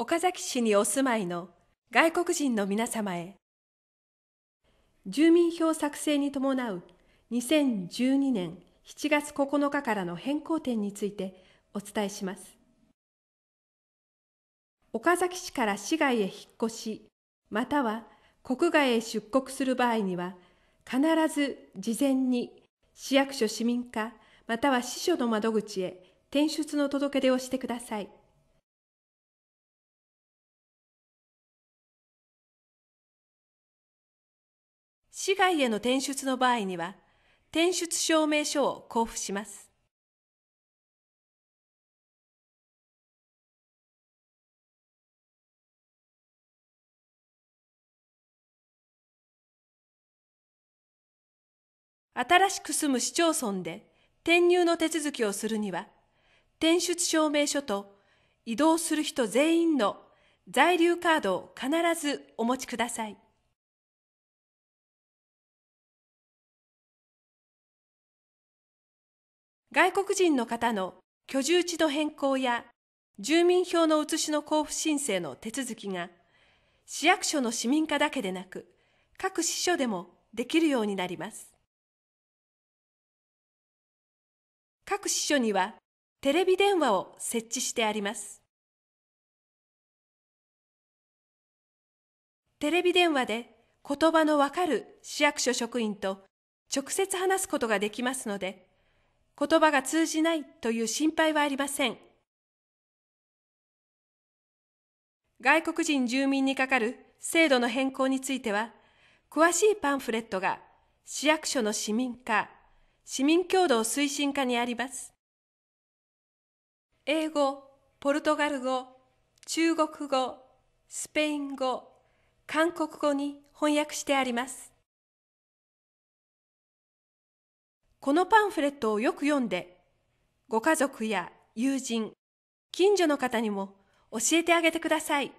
岡崎市にお住まいの外国人の皆様へ住民票作成に伴う2012年7月9日からの変更点についてお伝えします岡崎市から市外へ引っ越しまたは国外へ出国する場合には必ず事前に市役所市民課または司所の窓口へ転出の届け出をしてください。市外への転出の場合には、転出証明書を交付します。新しく住む市町村で転入の手続きをするには、転出証明書と移動する人全員の在留カードを必ずお持ちください。外国人の方の居住地の変更や住民票の写しの交付申請の手続きが市役所の市民課だけでなく各支所でもできるようになります各支所にはテレビ電話を設置してありますテレビ電話で言葉のわかる市役所職員と直接話すことができますので言葉が通じないという心配はありません。外国人住民にかかる制度の変更については、詳しいパンフレットが市役所の市民化、市民共同推進課にあります。英語、ポルトガル語、中国語、スペイン語、韓国語に翻訳してあります。このパンフレットをよく読んで、ご家族や友人、近所の方にも教えてあげてください。